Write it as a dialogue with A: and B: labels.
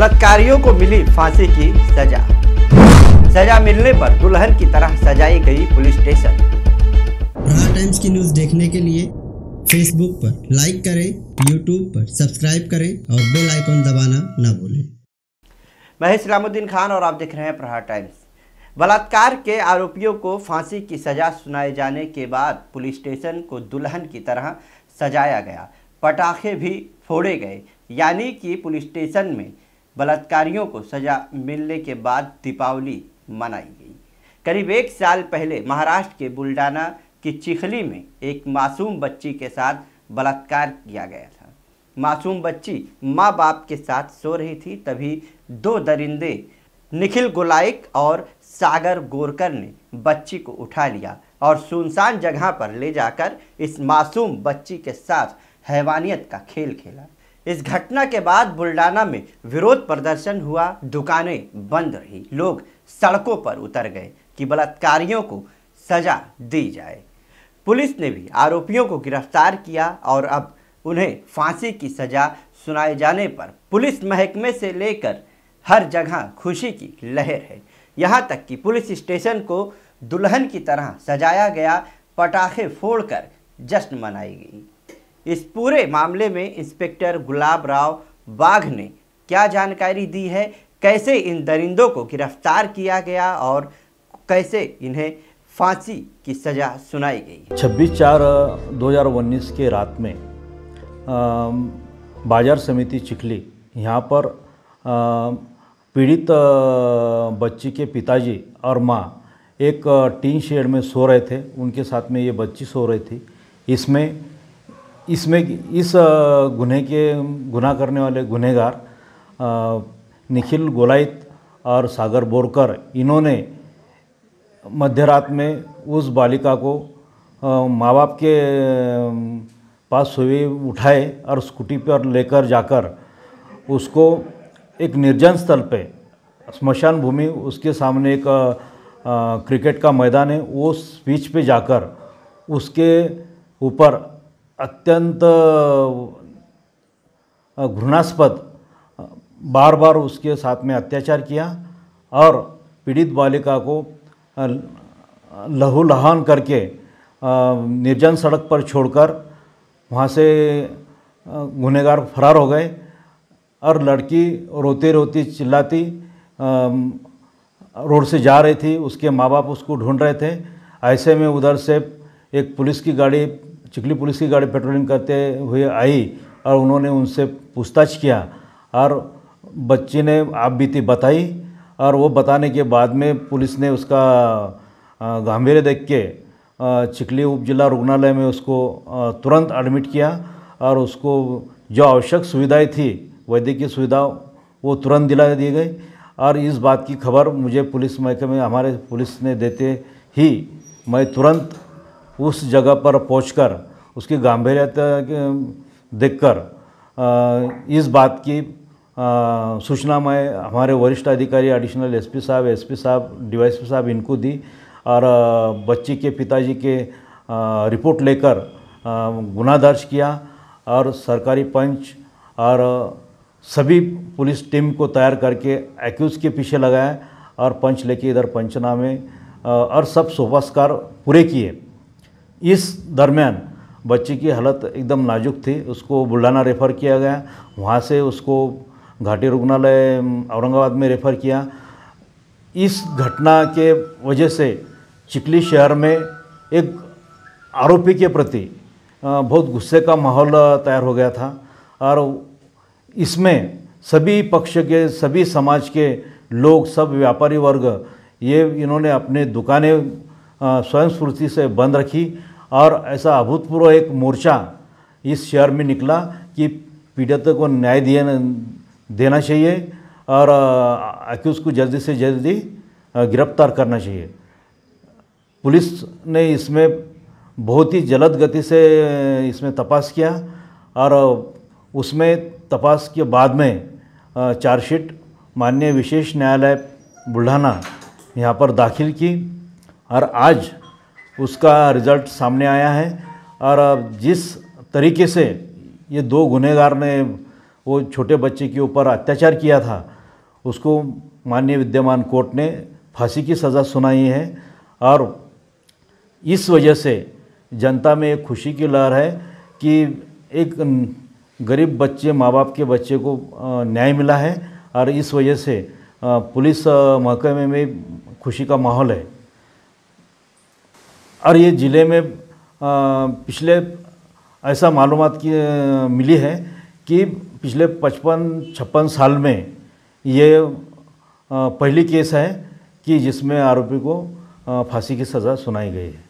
A: बलात्कारियों को मिली फांसी की सजा सजा मिलने पर दुल्हन की तरह सजाई गई पुलिस स्टेशन टाइम्स की न्यूज देखने के लिए फेसबुक पर लाइक करें यूट्यूब पर सब्सक्राइब करें और बेल आइकॉन दबाना न भूलें मैं इस्लामुद्दीन खान और आप देख रहे हैं प्रहार टाइम्स बलात्कार के आरोपियों को फांसी की सजा सुनाए जाने के बाद पुलिस स्टेशन को दुल्हन की तरह सजाया गया पटाखे भी फोड़े गए यानी कि पुलिस स्टेशन में बलात्कारियों को सजा मिलने के बाद दीपावली मनाई गई करीब एक साल पहले महाराष्ट्र के बुल्डाना की चिखली में एक मासूम बच्ची के साथ बलात्कार किया गया था मासूम बच्ची माँ बाप के साथ सो रही थी तभी दो दरिंदे निखिल गोलाइक और सागर गोरकर ने बच्ची को उठा लिया और सुनसान जगह पर ले जाकर इस मासूम बच्ची के साथ हैवानियत का खेल खेला इस घटना के बाद बुल्डाना में विरोध प्रदर्शन हुआ दुकानें बंद रही लोग सड़कों पर उतर गए कि बलात्कारियों को सजा दी जाए पुलिस ने भी आरोपियों को गिरफ्तार किया और अब उन्हें फांसी की सजा सुनाए जाने पर पुलिस महकमे से लेकर हर जगह खुशी की लहर है यहाँ तक कि पुलिस स्टेशन को दुल्हन की तरह सजाया गया पटाखे फोड़कर जश्न मनाई गई इस पूरे मामले में इंस्पेक्टर गुलाब राव बाघ ने क्या जानकारी दी है कैसे इन दरिंदों को गिरफ्तार किया गया और कैसे इन्हें फांसी की सज़ा सुनाई गई
B: 26 चार 2019 के रात में बाजार समिति चिखली यहाँ पर पीड़ित बच्ची के पिताजी और माँ एक टीन शेड में सो रहे थे उनके साथ में ये बच्ची सो रही थी इसमें इसमें इस गुनह के गुना करने वाले गुनहगार निखिल गोलाइत और सागर बोरकर इन्होंने मध्यरात में उस बालिका को माँ बाप के पास सुबह उठाए और स्कूटी पर लेकर जाकर उसको एक निर्जन स्थल पे स्मशान भूमि उसके सामने एक क्रिकेट का मैदान है उस बीच पे जाकर उसके ऊपर अत्यंत घृणास्पद बार बार उसके साथ में अत्याचार किया और पीड़ित बालिका को लहूलहान करके निर्जन सड़क पर छोड़कर वहाँ से गुनहगार फरार हो गए और लड़की रोते रोती चिल्लाती रोड से जा रही थी उसके माँ बाप उसको ढूंढ रहे थे ऐसे में उधर से एक पुलिस की गाड़ी चिकली पुलिस की गाड़ी पेट्रोलिंग करते हुए आई और उन्होंने उनसे पूछताछ किया और बच्ची ने आप बीती बताई और वो बताने के बाद में पुलिस ने उसका गंभीर देख के चिकली उप जिला रुग्णालय में उसको तुरंत एडमिट किया और उसको जो आवश्यक सुविधाएं थी वैद्यकीय सुविधा वो तुरंत दिला दी गई और इस बात की खबर मुझे पुलिस महकमे हमारे पुलिस ने देते ही मैं तुरंत उस जगह पर कर उसकी गंभीरता कर इस बात की सूचना मैं हमारे वरिष्ठ अधिकारी एडिशनल एसपी साहब एसपी साहब डीवाईएसपी साहब इनको दी और बच्ची के पिताजी के रिपोर्ट लेकर गुना दर्ज किया और सरकारी पंच और सभी पुलिस टीम को तैयार करके एक्यूज़ के पीछे लगाया और पंच लेके इधर पंचनामे और सब सोपास्कार पूरे किए इस दरमियान बच्चे की हालत एकदम नाजुक थी उसको बुल्ढाना रेफ़र किया गया वहाँ से उसको घाटी रुग्णालय औरंगाबाद में रेफ़र किया इस घटना के वजह से चिकली शहर में एक आरोपी के प्रति बहुत गुस्से का माहौल तैयार हो गया था और इसमें सभी पक्ष के सभी समाज के लोग सब व्यापारी वर्ग ये इन्होंने अपने दुकानें स्वयंस्फूर्ति से बंद रखी और ऐसा अभूतपूर्व एक मोर्चा इस शहर में निकला कि पीड़ितों को न्याय दिए देना चाहिए और अक्यूज को जल्दी से जल्दी गिरफ्तार करना चाहिए पुलिस ने इसमें बहुत ही जलद गति से इसमें तपास किया और उसमें तपास के बाद में चार्जशीट माननीय विशेष न्यायालय बुढ़ाना यहाँ पर दाखिल की और आज उसका रिज़ल्ट सामने आया है और जिस तरीके से ये दो गुनहगार ने वो छोटे बच्चे के ऊपर अत्याचार किया था उसको माननीय विद्यमान कोर्ट ने फांसी की सज़ा सुनाई है और इस वजह से जनता में एक खुशी की लहर है कि एक गरीब बच्चे माँ बाप के बच्चे को न्याय मिला है और इस वजह से पुलिस महकमे में खुशी का माहौल है और ये ज़िले में पिछले ऐसा मालूम की मिली है कि पिछले पचपन छप्पन साल में ये पहली केस है कि जिसमें आरोपी को फांसी की सज़ा सुनाई गई है